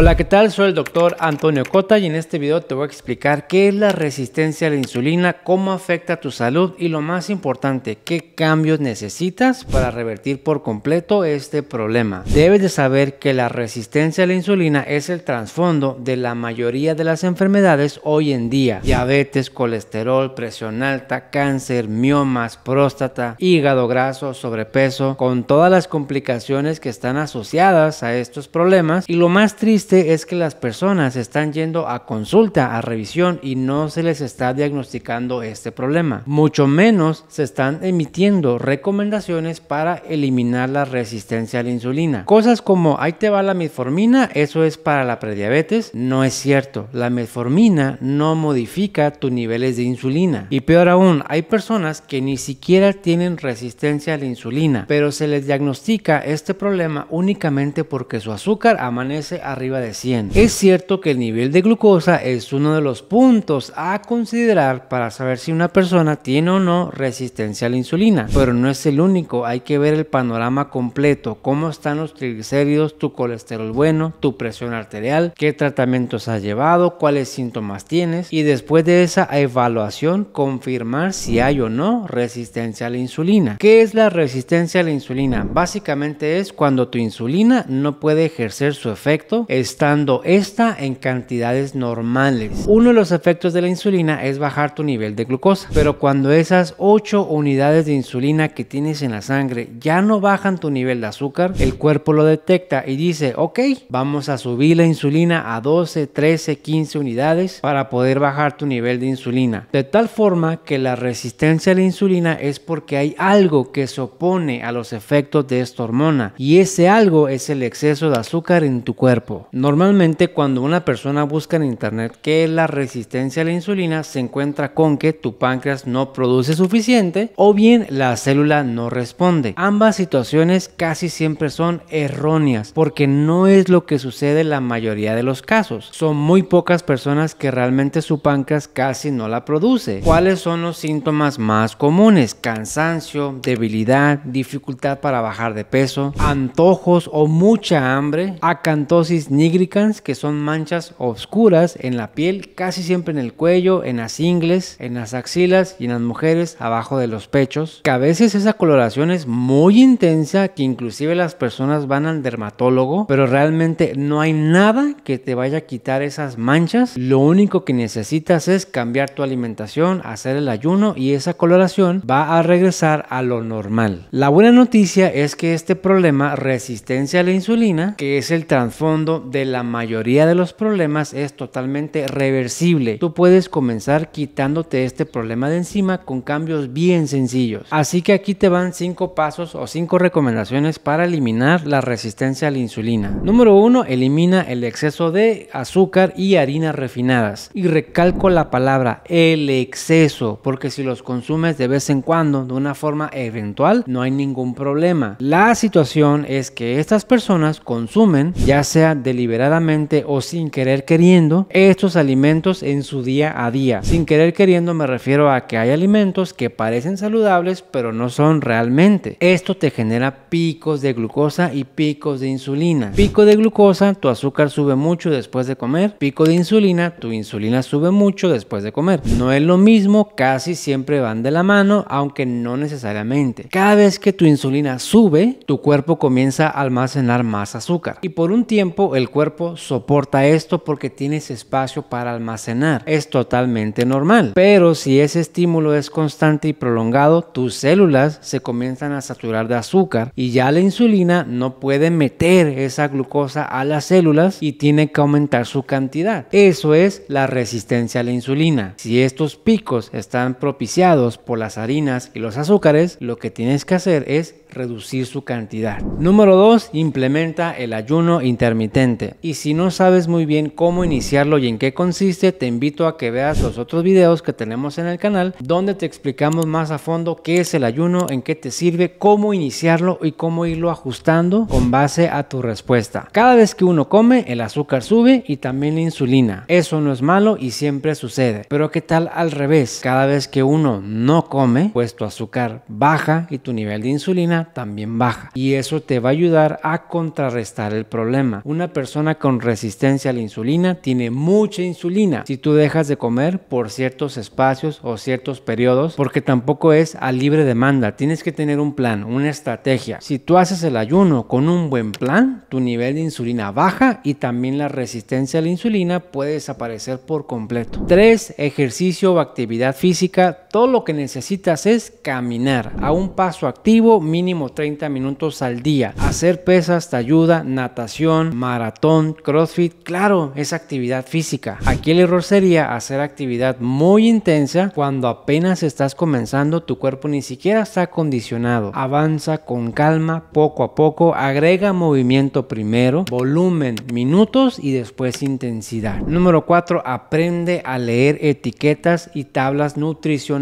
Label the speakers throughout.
Speaker 1: Hola, ¿qué tal? Soy el doctor Antonio Cota y en este video te voy a explicar qué es la resistencia a la insulina, cómo afecta tu salud y lo más importante, qué cambios necesitas para revertir por completo este problema. Debes de saber que la resistencia a la insulina es el trasfondo de la mayoría de las enfermedades hoy en día. Diabetes, colesterol, presión alta, cáncer, miomas, próstata, hígado graso, sobrepeso, con todas las complicaciones que están asociadas a estos problemas y lo más triste es que las personas están yendo a consulta, a revisión y no se les está diagnosticando este problema. Mucho menos se están emitiendo recomendaciones para eliminar la resistencia a la insulina. Cosas como ahí te va la metformina, eso es para la prediabetes, no es cierto. La metformina no modifica tus niveles de insulina. Y peor aún, hay personas que ni siquiera tienen resistencia a la insulina, pero se les diagnostica este problema únicamente porque su azúcar amanece arriba de 100. Es cierto que el nivel de glucosa es uno de los puntos a considerar para saber si una persona tiene o no resistencia a la insulina, pero no es el único, hay que ver el panorama completo, cómo están los triglicéridos, tu colesterol bueno, tu presión arterial, qué tratamientos has llevado, cuáles síntomas tienes y después de esa evaluación confirmar si hay o no resistencia a la insulina. ¿Qué es la resistencia a la insulina? Básicamente es cuando tu insulina no puede ejercer su efecto, estando esta en cantidades normales. Uno de los efectos de la insulina es bajar tu nivel de glucosa, pero cuando esas 8 unidades de insulina que tienes en la sangre ya no bajan tu nivel de azúcar, el cuerpo lo detecta y dice, ok, vamos a subir la insulina a 12, 13, 15 unidades para poder bajar tu nivel de insulina. De tal forma que la resistencia a la insulina es porque hay algo que se opone a los efectos de esta hormona y ese algo es el exceso de azúcar en tu cuerpo. Normalmente cuando una persona busca en internet qué es la resistencia a la insulina, se encuentra con que tu páncreas no produce suficiente o bien la célula no responde. Ambas situaciones casi siempre son erróneas porque no es lo que sucede en la mayoría de los casos. Son muy pocas personas que realmente su páncreas casi no la produce. ¿Cuáles son los síntomas más comunes? Cansancio, debilidad, dificultad para bajar de peso, antojos o mucha hambre, acantosis nigricans, que son manchas oscuras en la piel, casi siempre en el cuello, en las ingles, en las axilas y en las mujeres abajo de los pechos, que a veces esa coloración es muy intensa, que inclusive las personas van al dermatólogo, pero realmente no hay nada que te vaya a quitar esas manchas. Lo único que necesitas es cambiar tu alimentación, hacer el ayuno y esa coloración va a regresar a lo normal. La buena noticia es que este problema, resistencia a la insulina, que es el trasfondo de la mayoría de los problemas es totalmente reversible. Tú puedes comenzar quitándote este problema de encima con cambios bien sencillos. Así que aquí te van cinco pasos o cinco recomendaciones para eliminar la resistencia a la insulina. Número uno, elimina el exceso de azúcar y harinas refinadas. Y recalco la palabra el exceso, porque si los consumes de vez en cuando de una forma eventual, no hay ningún problema. La situación es que estas personas consumen ya sea del deliberadamente o sin querer queriendo estos alimentos en su día a día. Sin querer queriendo me refiero a que hay alimentos que parecen saludables pero no son realmente. Esto te genera picos de glucosa y picos de insulina. Pico de glucosa, tu azúcar sube mucho después de comer. Pico de insulina, tu insulina sube mucho después de comer. No es lo mismo, casi siempre van de la mano, aunque no necesariamente. Cada vez que tu insulina sube, tu cuerpo comienza a almacenar más azúcar. Y por un tiempo el cuerpo soporta esto porque tienes espacio para almacenar. Es totalmente normal. Pero si ese estímulo es constante y prolongado, tus células se comienzan a saturar de azúcar y ya la insulina no puede meter esa glucosa a las células y tiene que aumentar su cantidad. Eso es la resistencia a la insulina. Si estos picos están propiciados por las harinas y los azúcares, lo que tienes que hacer es reducir su cantidad. Número 2. Implementa el ayuno intermitente. Y si no sabes muy bien cómo iniciarlo y en qué consiste, te invito a que veas los otros videos que tenemos en el canal donde te explicamos más a fondo qué es el ayuno, en qué te sirve, cómo iniciarlo y cómo irlo ajustando con base a tu respuesta. Cada vez que uno come, el azúcar sube y también la insulina. Eso no es malo y siempre sucede. Pero qué tal al revés, cada vez que uno no come, pues tu azúcar baja y tu nivel de insulina también baja. Y eso te va a ayudar a contrarrestar el problema. Una persona persona con resistencia a la insulina tiene mucha insulina si tú dejas de comer por ciertos espacios o ciertos periodos, porque tampoco es a libre demanda. Tienes que tener un plan, una estrategia. Si tú haces el ayuno con un buen plan, tu nivel de insulina baja y también la resistencia a la insulina puede desaparecer por completo. 3. Ejercicio o actividad física todo lo que necesitas es caminar a un paso activo mínimo 30 minutos al día. Hacer pesas te ayuda, natación, maratón, crossfit, claro, es actividad física. Aquí el error sería hacer actividad muy intensa cuando apenas estás comenzando, tu cuerpo ni siquiera está acondicionado. Avanza con calma, poco a poco, agrega movimiento primero, volumen, minutos y después intensidad. Número 4, aprende a leer etiquetas y tablas nutricionales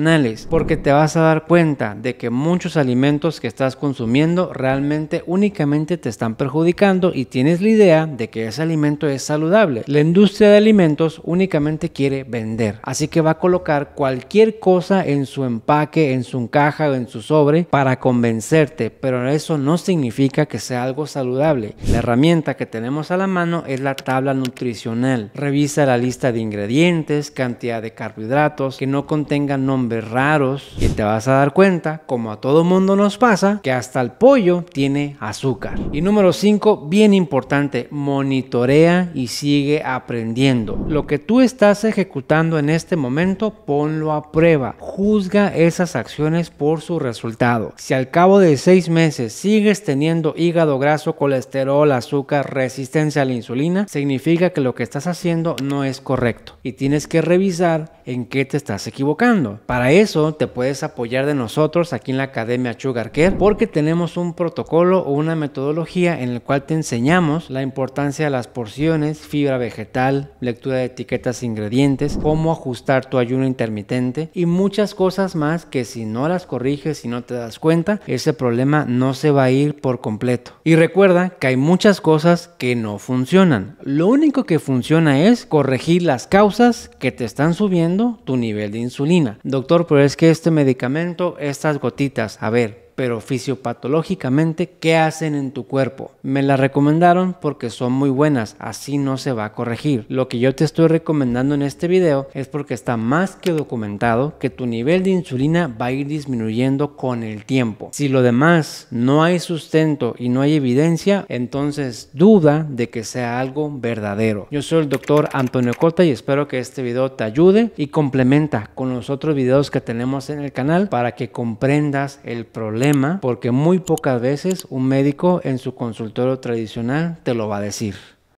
Speaker 1: porque te vas a dar cuenta de que muchos alimentos que estás consumiendo realmente únicamente te están perjudicando y tienes la idea de que ese alimento es saludable. La industria de alimentos únicamente quiere vender, así que va a colocar cualquier cosa en su empaque, en su caja o en su sobre para convencerte, pero eso no significa que sea algo saludable. La herramienta que tenemos a la mano es la tabla nutricional. Revisa la lista de ingredientes, cantidad de carbohidratos, que no contengan nombres raros y te vas a dar cuenta, como a todo mundo nos pasa, que hasta el pollo tiene azúcar. Y número 5, bien importante, monitorea y sigue aprendiendo. Lo que tú estás ejecutando en este momento, ponlo a prueba. Juzga esas acciones por su resultado. Si al cabo de seis meses sigues teniendo hígado graso, colesterol, azúcar, resistencia a la insulina, significa que lo que estás haciendo no es correcto y tienes que revisar en qué te estás equivocando. Para eso te puedes apoyar de nosotros aquí en la Academia Sugar Care porque tenemos un protocolo o una metodología en el cual te enseñamos la importancia de las porciones, fibra vegetal, lectura de etiquetas e ingredientes, cómo ajustar tu ayuno intermitente y muchas cosas más que si no las corriges, y no te das cuenta, ese problema no se va a ir por completo. Y recuerda que hay muchas cosas que no funcionan. Lo único que funciona es corregir las causas que te están subiendo tu nivel de insulina doctor, pero es que este medicamento, estas gotitas, a ver, pero fisiopatológicamente, ¿qué hacen en tu cuerpo? Me la recomendaron porque son muy buenas, así no se va a corregir. Lo que yo te estoy recomendando en este video es porque está más que documentado que tu nivel de insulina va a ir disminuyendo con el tiempo. Si lo demás no hay sustento y no hay evidencia, entonces duda de que sea algo verdadero. Yo soy el doctor Antonio Cota y espero que este video te ayude y complementa con los otros videos que tenemos en el canal para que comprendas el problema porque muy pocas veces un médico en su consultorio tradicional te lo va a decir.